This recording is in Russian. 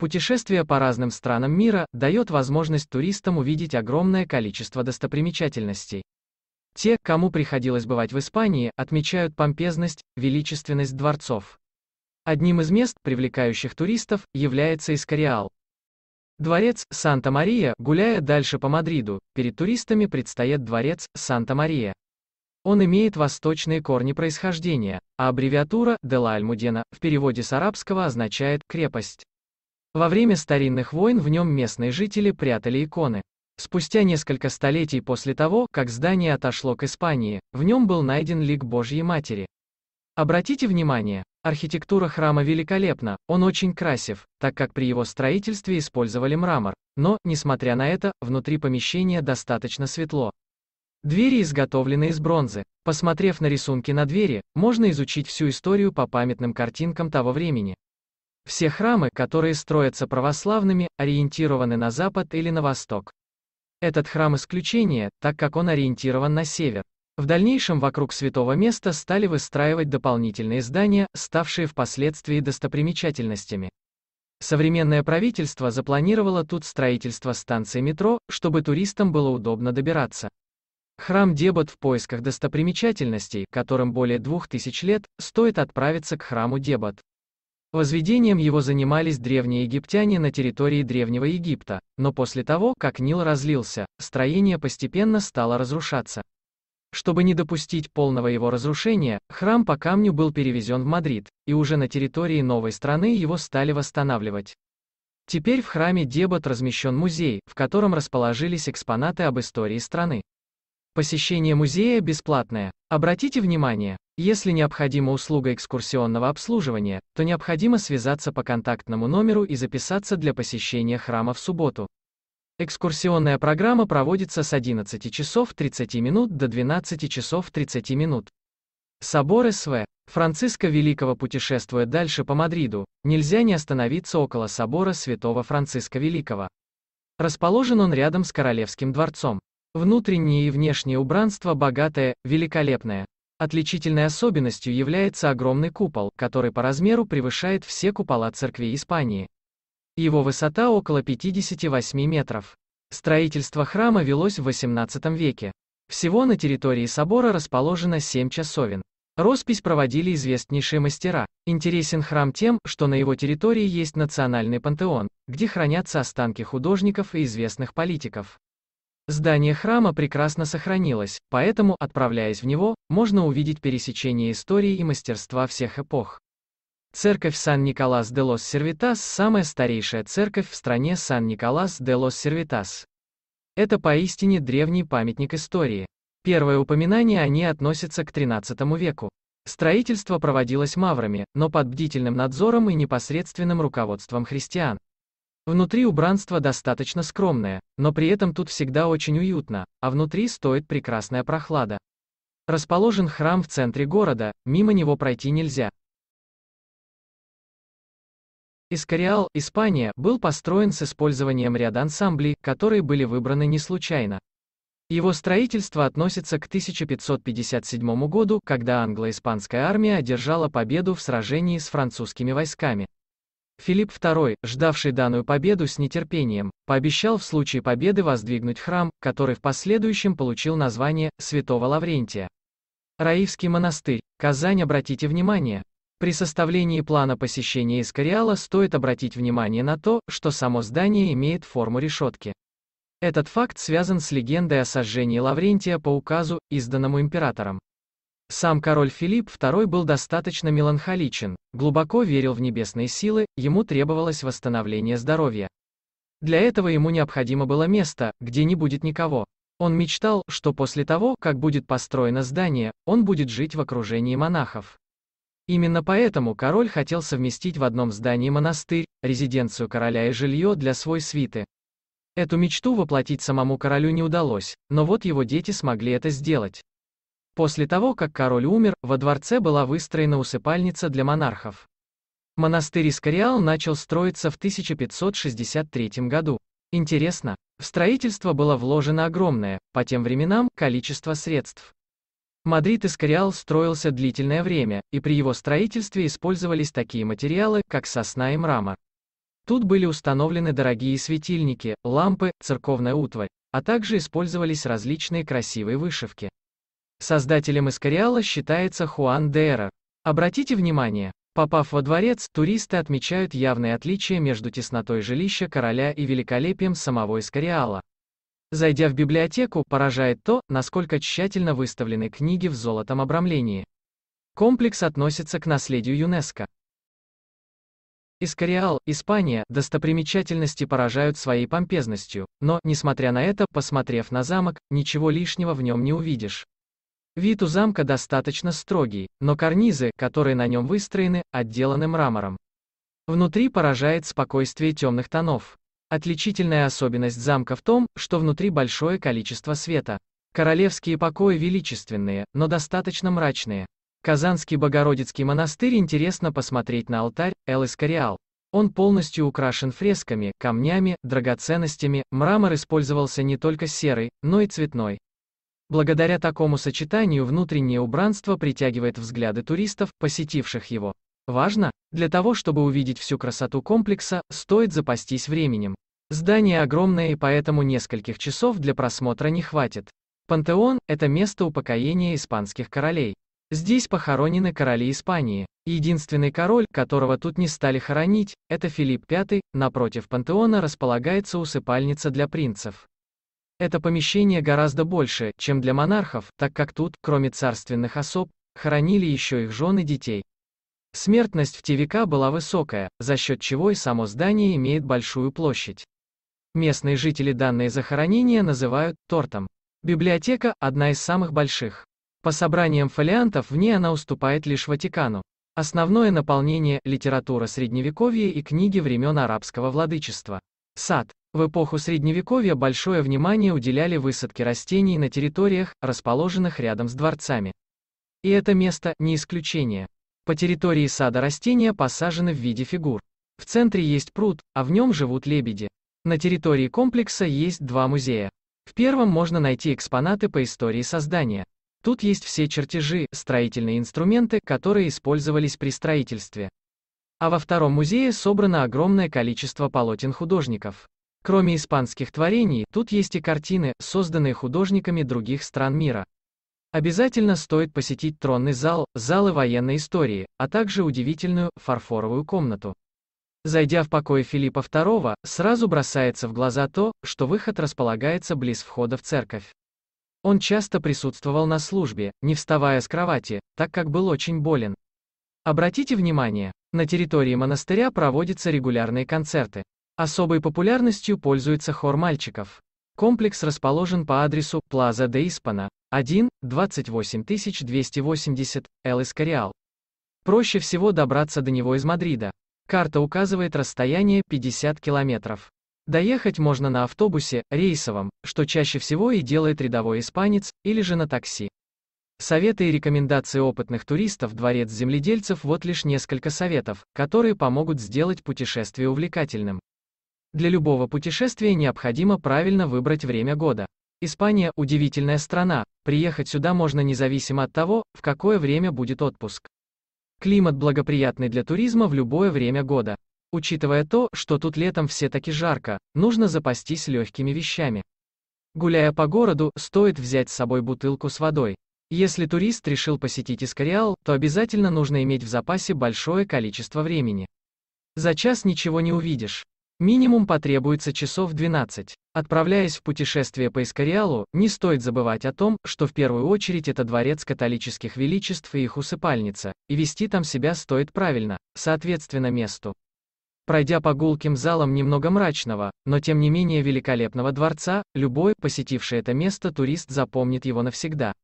Путешествие по разным странам мира дает возможность туристам увидеть огромное количество достопримечательностей. Те, кому приходилось бывать в Испании, отмечают помпезность, величественность дворцов. Одним из мест, привлекающих туристов, является Искариал. Дворец Санта-Мария, гуляя дальше по Мадриду, перед туристами предстоит дворец Санта-Мария. Он имеет восточные корни происхождения, а аббревиатура «Дела Альмудена» в переводе с арабского означает «крепость». Во время старинных войн в нем местные жители прятали иконы. Спустя несколько столетий после того, как здание отошло к Испании, в нем был найден лик Божьей Матери. Обратите внимание, архитектура храма великолепна, он очень красив, так как при его строительстве использовали мрамор, но, несмотря на это, внутри помещения достаточно светло. Двери изготовлены из бронзы. Посмотрев на рисунки на двери, можно изучить всю историю по памятным картинкам того времени. Все храмы, которые строятся православными, ориентированы на запад или на восток. Этот храм исключение, так как он ориентирован на север. В дальнейшем вокруг святого места стали выстраивать дополнительные здания, ставшие впоследствии достопримечательностями. Современное правительство запланировало тут строительство станции метро, чтобы туристам было удобно добираться. Храм Дебот в поисках достопримечательностей, которым более двух тысяч лет, стоит отправиться к храму Дебот. Возведением его занимались древние египтяне на территории Древнего Египта, но после того, как Нил разлился, строение постепенно стало разрушаться. Чтобы не допустить полного его разрушения, храм по камню был перевезен в Мадрид, и уже на территории новой страны его стали восстанавливать. Теперь в храме Дебот размещен музей, в котором расположились экспонаты об истории страны. Посещение музея бесплатное. Обратите внимание, если необходима услуга экскурсионного обслуживания, то необходимо связаться по контактному номеру и записаться для посещения храма в субботу. Экскурсионная программа проводится с 11 часов 30 минут до 12 часов 30 минут. Собор СВ. Франциска Великого путешествует дальше по Мадриду, нельзя не остановиться около собора святого Франциска Великого. Расположен он рядом с Королевским дворцом. Внутреннее и внешнее убранство богатое, великолепное. Отличительной особенностью является огромный купол, который по размеру превышает все купола церкви Испании. Его высота около 58 метров. Строительство храма велось в 18 веке. Всего на территории собора расположено 7 часовен. Роспись проводили известнейшие мастера. Интересен храм тем, что на его территории есть национальный пантеон, где хранятся останки художников и известных политиков. Здание храма прекрасно сохранилось, поэтому, отправляясь в него, можно увидеть пересечение истории и мастерства всех эпох. Церковь Сан-Николас-де-Лос-Сервитас – самая старейшая церковь в стране Сан-Николас-де-Лос-Сервитас. Это поистине древний памятник истории. Первое упоминание о ней относится к XIII веку. Строительство проводилось маврами, но под бдительным надзором и непосредственным руководством христиан. Внутри убранство достаточно скромное, но при этом тут всегда очень уютно, а внутри стоит прекрасная прохлада. Расположен храм в центре города, мимо него пройти нельзя. Искариал, Испания, был построен с использованием ряда ансамблей, которые были выбраны не случайно. Его строительство относится к 1557 году, когда англо-испанская армия одержала победу в сражении с французскими войсками. Филипп II, ждавший данную победу с нетерпением, пообещал в случае победы воздвигнуть храм, который в последующем получил название Святого Лаврентия. Раивский монастырь, Казань обратите внимание. При составлении плана посещения Искариала стоит обратить внимание на то, что само здание имеет форму решетки. Этот факт связан с легендой о сожжении Лаврентия по указу, изданному императором. Сам король Филипп II был достаточно меланхоличен, глубоко верил в небесные силы, ему требовалось восстановление здоровья. Для этого ему необходимо было место, где не будет никого. Он мечтал, что после того, как будет построено здание, он будет жить в окружении монахов. Именно поэтому король хотел совместить в одном здании монастырь, резиденцию короля и жилье для свой свиты. Эту мечту воплотить самому королю не удалось, но вот его дети смогли это сделать. После того, как король умер, во дворце была выстроена усыпальница для монархов. Монастырь Искариал начал строиться в 1563 году. Интересно, в строительство было вложено огромное, по тем временам, количество средств. Мадрид Искариал строился длительное время, и при его строительстве использовались такие материалы, как сосна и мрамор. Тут были установлены дорогие светильники, лампы, церковная утварь, а также использовались различные красивые вышивки. Создателем Искариала считается Хуан Дейра. Обратите внимание, попав во дворец, туристы отмечают явные отличия между теснотой жилища короля и великолепием самого Искариала. Зайдя в библиотеку, поражает то, насколько тщательно выставлены книги в золотом обрамлении. Комплекс относится к наследию ЮНЕСКО. Искариал, Испания, достопримечательности поражают своей помпезностью, но, несмотря на это, посмотрев на замок, ничего лишнего в нем не увидишь. Вид у замка достаточно строгий, но карнизы, которые на нем выстроены, отделаны мрамором. Внутри поражает спокойствие темных тонов. Отличительная особенность замка в том, что внутри большое количество света. Королевские покои величественные, но достаточно мрачные. Казанский Богородицкий монастырь интересно посмотреть на алтарь Эл-Искариал. Он полностью украшен фресками, камнями, драгоценностями, мрамор использовался не только серый, но и цветной. Благодаря такому сочетанию внутреннее убранство притягивает взгляды туристов, посетивших его. Важно, для того чтобы увидеть всю красоту комплекса, стоит запастись временем. Здание огромное и поэтому нескольких часов для просмотра не хватит. Пантеон – это место упокоения испанских королей. Здесь похоронены короли Испании. Единственный король, которого тут не стали хоронить, это Филипп V, напротив пантеона располагается усыпальница для принцев. Это помещение гораздо больше, чем для монархов, так как тут, кроме царственных особ, хоронили еще их жен и детей. Смертность в те века была высокая, за счет чего и само здание имеет большую площадь. Местные жители данное захоронение называют «тортом». Библиотека – одна из самых больших. По собраниям фолиантов в ней она уступает лишь Ватикану. Основное наполнение – литература Средневековья и книги времен арабского владычества. Сад. В эпоху Средневековья большое внимание уделяли высадке растений на территориях, расположенных рядом с дворцами. И это место – не исключение. По территории сада растения посажены в виде фигур. В центре есть пруд, а в нем живут лебеди. На территории комплекса есть два музея. В первом можно найти экспонаты по истории создания. Тут есть все чертежи, строительные инструменты, которые использовались при строительстве. А во втором музее собрано огромное количество полотен художников. Кроме испанских творений, тут есть и картины, созданные художниками других стран мира. Обязательно стоит посетить тронный зал, залы военной истории, а также удивительную, фарфоровую комнату. Зайдя в покое Филиппа II, сразу бросается в глаза то, что выход располагается близ входа в церковь. Он часто присутствовал на службе, не вставая с кровати, так как был очень болен. Обратите внимание, на территории монастыря проводятся регулярные концерты. Особой популярностью пользуется хор мальчиков. Комплекс расположен по адресу Плаза де Испана, 1, 28280, Эл Искариал. Проще всего добраться до него из Мадрида. Карта указывает расстояние 50 километров. Доехать можно на автобусе, рейсовом, что чаще всего и делает рядовой испанец, или же на такси. Советы и рекомендации опытных туристов Дворец земледельцев вот лишь несколько советов, которые помогут сделать путешествие увлекательным. Для любого путешествия необходимо правильно выбрать время года. Испания – удивительная страна, приехать сюда можно независимо от того, в какое время будет отпуск. Климат благоприятный для туризма в любое время года. Учитывая то, что тут летом все-таки жарко, нужно запастись легкими вещами. Гуляя по городу, стоит взять с собой бутылку с водой. Если турист решил посетить Искариал, то обязательно нужно иметь в запасе большое количество времени. За час ничего не увидишь. Минимум потребуется часов 12. Отправляясь в путешествие по Искариалу, не стоит забывать о том, что в первую очередь это дворец католических величеств и их усыпальница, и вести там себя стоит правильно, соответственно месту. Пройдя по гулким залам немного мрачного, но тем не менее великолепного дворца, любой, посетивший это место турист запомнит его навсегда.